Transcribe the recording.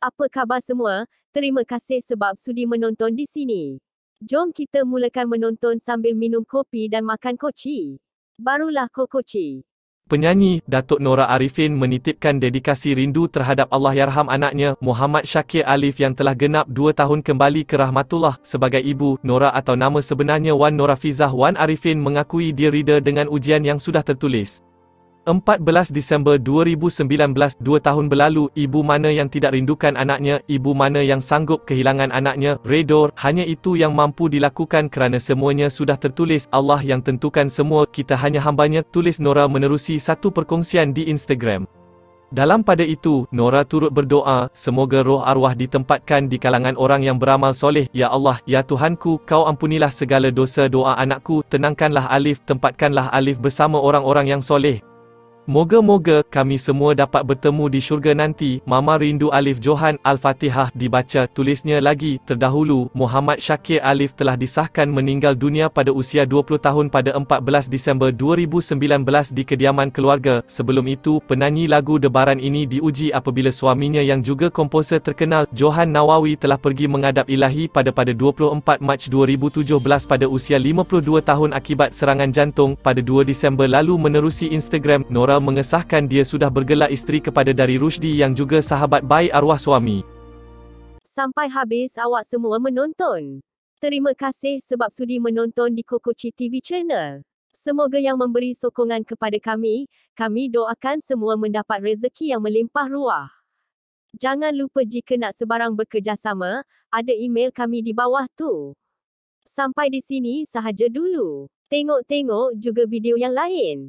Apa khabar semua? Terima kasih sebab sudi menonton di sini. Jom kita mulakan menonton sambil minum kopi dan makan koci. Barulah kokoci. Penyanyi Datuk Nora Arifin menitipkan dedikasi rindu terhadap Allahyarham anaknya Muhammad Syakir Alif yang telah genap dua tahun kembali ke rahmatullah sebagai ibu Nora atau nama sebenarnya Wan Nora Fizah Wan Arifin mengakui dia reader dengan ujian yang sudah tertulis. 14 Disember 2019, 2 tahun berlalu, ibu mana yang tidak rindukan anaknya, ibu mana yang sanggup kehilangan anaknya, redor, hanya itu yang mampu dilakukan kerana semuanya sudah tertulis, Allah yang tentukan semua, kita hanya hambanya, tulis Nora menerusi satu perkongsian di Instagram. Dalam pada itu, Nora turut berdoa, semoga roh arwah ditempatkan di kalangan orang yang beramal soleh, Ya Allah, Ya Tuhanku, Kau ampunilah segala dosa doa anakku, tenangkanlah Alif, tempatkanlah Alif bersama orang-orang yang soleh, Moga-moga kami semua dapat bertemu di syurga nanti. Mama rindu Alif Johan Al-Fatihah dibaca tulisnya lagi terdahulu Muhammad Syakir Alif telah disahkan meninggal dunia pada usia 20 tahun pada 14 Disember 2019 di kediaman keluarga. Sebelum itu, penyanyi lagu debaran ini diuji apabila suaminya yang juga komposer terkenal Johan Nawawi telah pergi mengadap Ilahi pada pada 24 Mac 2017 pada usia 52 tahun akibat serangan jantung pada 2 Disember lalu menerusi Instagram Nora beliau mengesahkan dia sudah bergelar isteri kepada dari Rushdie yang juga sahabat baik arwah suami. Sampai habis awak semua menonton. Terima kasih sebab sudi menonton di Kokochi TV Channel. Semoga yang memberi sokongan kepada kami, kami doakan semua mendapat rezeki yang melimpah ruah. Jangan lupa jika nak sebarang bekerjasama, ada email kami di bawah tu. Sampai di sini sahaja dulu. Tengok-tengok juga video yang lain.